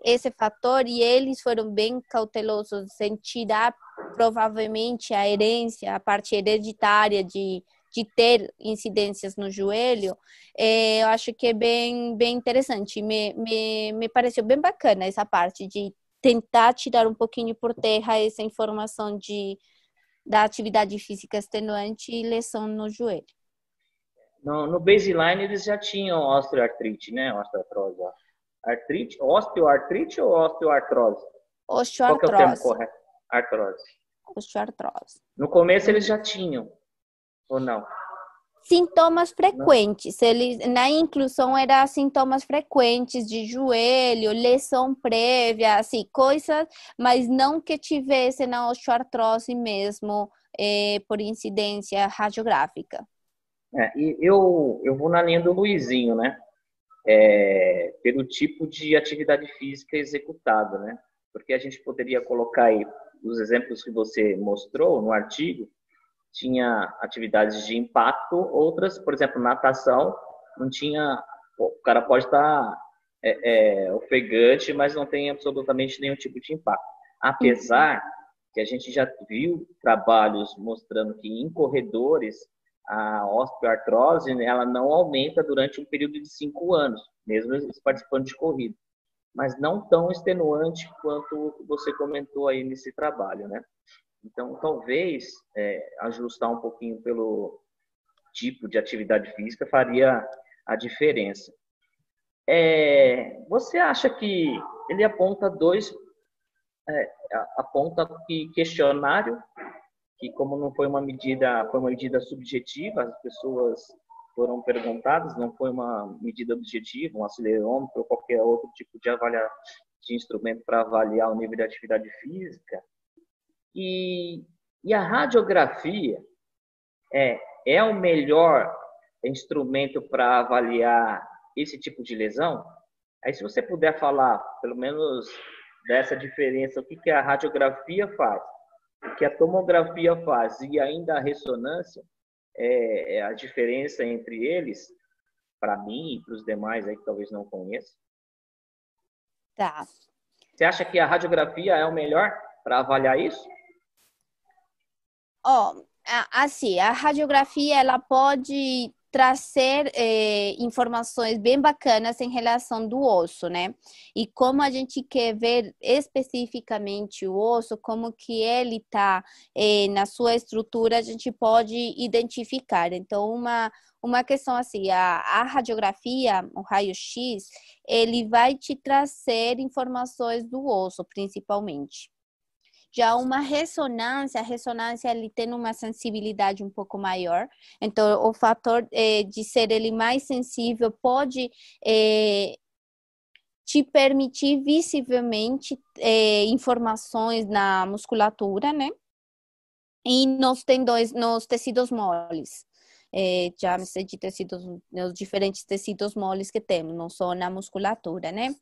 esse fator, e eles foram bem cautelosos em tirar provavelmente a herência, a parte hereditária de, de ter incidências no joelho, é, eu acho que é bem, bem interessante. Me, me, me pareceu bem bacana essa parte de tentar tirar um pouquinho por terra essa informação de da atividade física extenuante e lesão no joelho. No, no baseline eles já tinham osteoartrite, né? Osteoartrose. Artrite, osteoartrite ou osteoartrose? Osteoartrose. Qual é o termo correto? Artrose. Osteoartrose. No começo eles já tinham, ou não? sintomas né? frequentes. Ele, na inclusão era sintomas frequentes de joelho, lesão prévia, assim, coisas, mas não que tivesse na osteoartrose mesmo eh, por incidência radiográfica. É, e eu, eu vou na linha do Luizinho, né? É, pelo tipo de atividade física executada, né? Porque a gente poderia colocar aí os exemplos que você mostrou no artigo, tinha atividades de impacto, outras, por exemplo, natação, não tinha. O cara pode estar tá, é, é, ofegante, mas não tem absolutamente nenhum tipo de impacto. Apesar que a gente já viu trabalhos mostrando que em corredores a osteoartrose né, ela não aumenta durante um período de cinco anos, mesmo os participantes de corrida, mas não tão extenuante quanto você comentou aí nesse trabalho, né? Então, talvez é, ajustar um pouquinho pelo tipo de atividade física faria a diferença. É, você acha que ele aponta dois é, aponta que questionário que como não foi uma medida foi uma medida subjetiva as pessoas foram perguntadas não foi uma medida objetiva um acelerômetro ou qualquer outro tipo de avaliação de instrumento para avaliar o nível de atividade física e, e a radiografia é, é o melhor instrumento para avaliar esse tipo de lesão? Aí, se você puder falar, pelo menos dessa diferença, o que, que a radiografia faz, o que a tomografia faz e ainda a ressonância, é, é a diferença entre eles, para mim e para os demais aí que talvez não conheçam? Tá. Você acha que a radiografia é o melhor para avaliar isso? Ó, oh, assim, a radiografia ela pode trazer eh, informações bem bacanas em relação do osso, né? E como a gente quer ver especificamente o osso, como que ele está eh, é, na sua estrutura, a gente pode identificar. Então, uma, uma questão assim, a, a radiografia, o raio-x, ele vai te trazer informações do osso, principalmente. Já uma ressonância, a ressonância ele tem uma sensibilidade um pouco maior. Então, o fator eh, de ser ele mais sensível pode eh, te permitir visivelmente eh, informações na musculatura, né? E nos tendões, nos tecidos moles eh, james de tecidos, os diferentes tecidos moles que temos, não só na musculatura, né?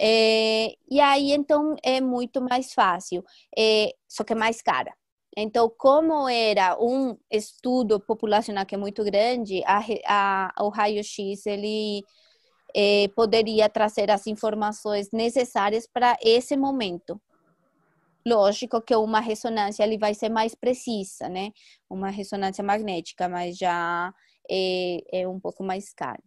É, e eh, aí, então, é muito mais fácil, é, eh, só que é mais cara. Então, como era um estudo populacional que é muito grande, a, a, o raio-x, ele eh, poderia trazer as informações necessárias para esse momento. Lógico que uma ressonância ali vai ser mais precisa, né? Uma ressonância magnética, mas já é, é um pouco mais caro.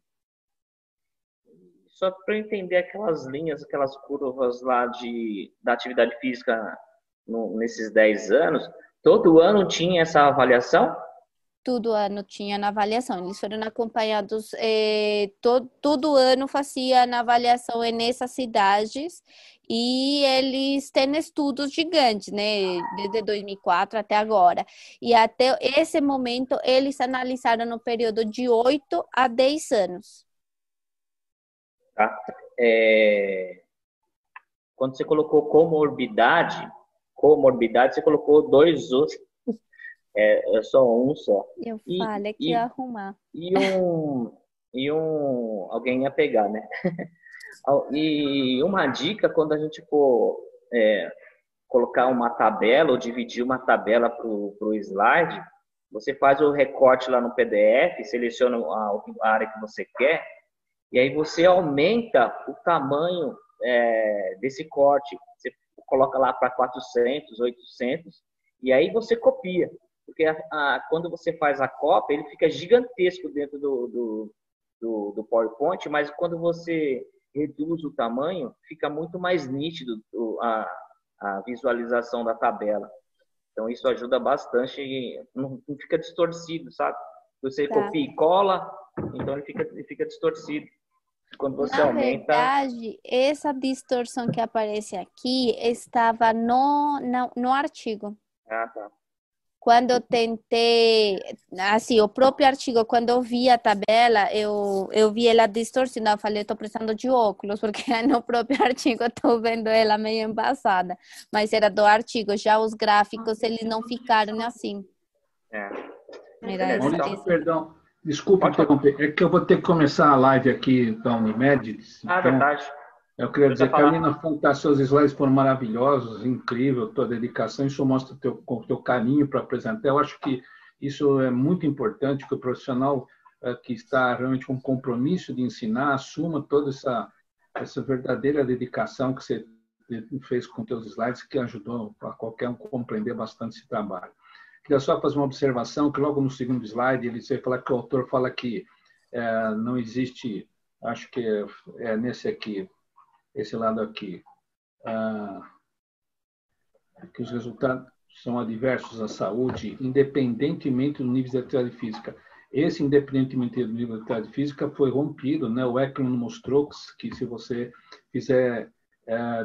Só para entender aquelas linhas, aquelas curvas lá de, da atividade física no, nesses 10 anos, todo ano tinha essa avaliação? todo ano tinha na avaliação. Eles foram acompanhados, eh, todo, todo ano fazia na avaliação é nessas cidades e eles têm estudos gigantes, né? Desde 2004 até agora. E até esse momento eles analisaram no período de 8 a 10 anos. Tá. É... Quando você colocou comorbidade, comorbidade, você colocou dois outros é, é só um só. Eu e, é que e, arrumar. E um, e um. Alguém ia pegar, né? e uma dica quando a gente for é, colocar uma tabela ou dividir uma tabela para o slide, você faz o recorte lá no PDF, seleciona a, a, área que você quer, e aí você aumenta o tamanho é, desse corte. Você coloca lá para 400, 800, e aí você copia porque a, a, quando você faz a cópia, ele fica gigantesco dentro do, do, do, do, PowerPoint, mas quando você reduz o tamanho, fica muito mais nítido a, a visualização da tabela. Então, isso ajuda bastante, não, não fica distorcido, sabe? Você tá. copia e cola, então ele fica, ele fica distorcido. Quando você Na aumenta... verdade, essa distorção que aparece aqui estava no, no, no artigo. Ah, tá quando tentei, assim, o próprio artigo, quando eu vi a tabela, eu, eu vi ela distorcida, eu falei, estou precisando de óculos, porque no próprio artigo estou vendo ela meio embaçada, mas era do artigo, já os gráficos, eles não ficaram assim. É. Era então, perdão, desculpa interromper, é que eu vou ter que começar a live aqui da Unimed. Ah, então... Ah, verdade. Eu queria dizer, tá a Funká, tá, seus slides foram maravilhosos, incrível, tua dedicação, isso mostra o teu, teu carinho para apresentar. Eu acho que isso é muito importante, que o profissional eh, que está realmente com compromisso de ensinar assuma toda essa, essa verdadeira dedicação que você fez com teus slides, que ajudou a qualquer um compreender bastante esse trabalho. Queria só fazer uma observação, que logo no segundo slide ele vai falar que o autor fala que é, não existe, acho que é, é nesse aqui, esse lado aqui, ah, que os resultados são adversos à saúde, independentemente do nível de atividade física. Esse, independentemente do nível de atividade física, foi rompido. Né? O Ekman mostrou que se você fizer é,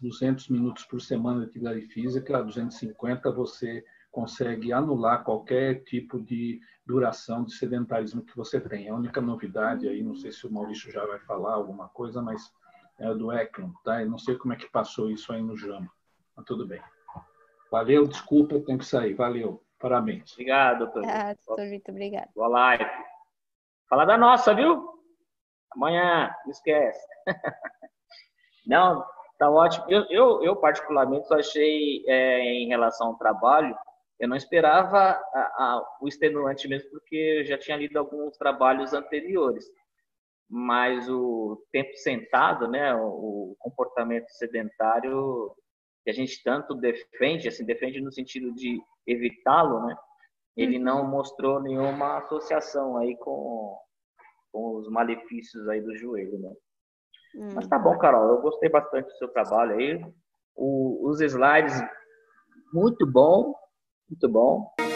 200 minutos por semana de atividade física, 250, você consegue anular qualquer tipo de duração de sedentarismo que você tem. É a única novidade aí, não sei se o Maurício já vai falar alguma coisa, mas é do Eklan, tá? Eu não sei como é que passou isso aí no Jama, mas tudo bem. Valeu, desculpa, eu tenho que sair. Valeu, parabéns. Obrigado, doutor. Ah, doutor Vitor, obrigado. Boa live. Fala da nossa, viu? Amanhã, não esquece. não, tá ótimo. Eu, eu, eu particularmente, achei, é, em relação ao trabalho, eu não esperava a, a, o extenuante mesmo, porque eu já tinha lido alguns trabalhos anteriores mas o tempo sentado, né, o comportamento sedentário que a gente tanto defende, assim, defende no sentido de evitá-lo, né? Ele uhum. não mostrou nenhuma associação aí com, com os malefícios aí do joelho, né? Hum. Mas tá bom, Carol, eu gostei bastante do seu trabalho aí. O, os slides, muito bom, muito bom.